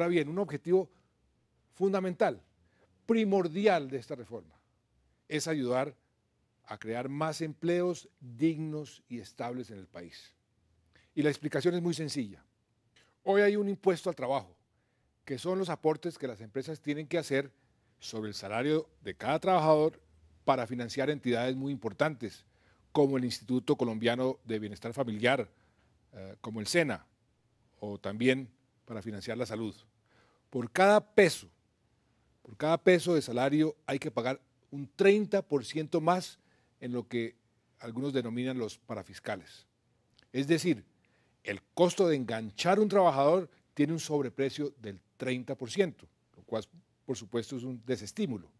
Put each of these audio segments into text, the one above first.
Ahora bien, un objetivo fundamental, primordial de esta reforma, es ayudar a crear más empleos dignos y estables en el país. Y la explicación es muy sencilla. Hoy hay un impuesto al trabajo, que son los aportes que las empresas tienen que hacer sobre el salario de cada trabajador para financiar entidades muy importantes, como el Instituto Colombiano de Bienestar Familiar, eh, como el SENA, o también para financiar la salud. Por cada peso, por cada peso de salario hay que pagar un 30% más en lo que algunos denominan los parafiscales. Es decir, el costo de enganchar un trabajador tiene un sobreprecio del 30%, lo cual por supuesto es un desestímulo.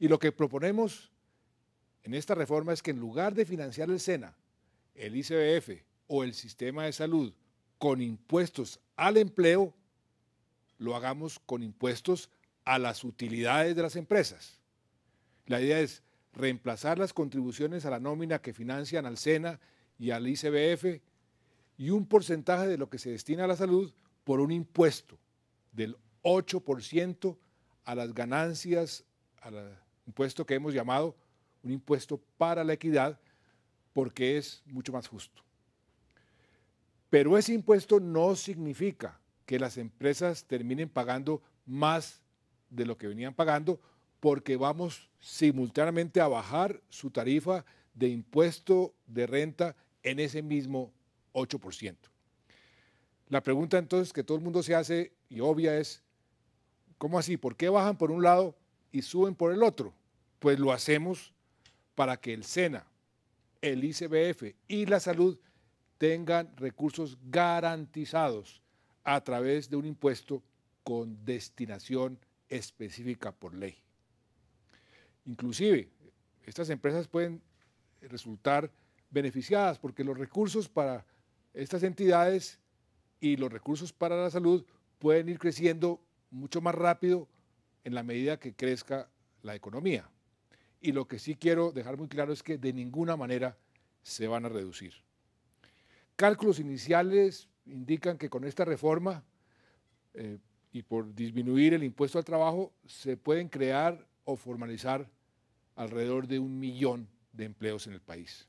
Y lo que proponemos en esta reforma es que en lugar de financiar el SENA, el ICBF o el sistema de salud con impuestos al empleo, lo hagamos con impuestos a las utilidades de las empresas. La idea es reemplazar las contribuciones a la nómina que financian al SENA y al ICBF y un porcentaje de lo que se destina a la salud por un impuesto del 8% a las ganancias, al impuesto que hemos llamado un impuesto para la equidad, porque es mucho más justo. Pero ese impuesto no significa que las empresas terminen pagando más de lo que venían pagando porque vamos simultáneamente a bajar su tarifa de impuesto de renta en ese mismo 8%. La pregunta entonces que todo el mundo se hace y obvia es, ¿cómo así? ¿Por qué bajan por un lado y suben por el otro? Pues lo hacemos para que el SENA, el ICBF y la salud tengan recursos garantizados a través de un impuesto con destinación específica por ley. Inclusive, estas empresas pueden resultar beneficiadas porque los recursos para estas entidades y los recursos para la salud pueden ir creciendo mucho más rápido en la medida que crezca la economía. Y lo que sí quiero dejar muy claro es que de ninguna manera se van a reducir. Cálculos iniciales indican que con esta reforma eh, y por disminuir el impuesto al trabajo se pueden crear o formalizar alrededor de un millón de empleos en el país.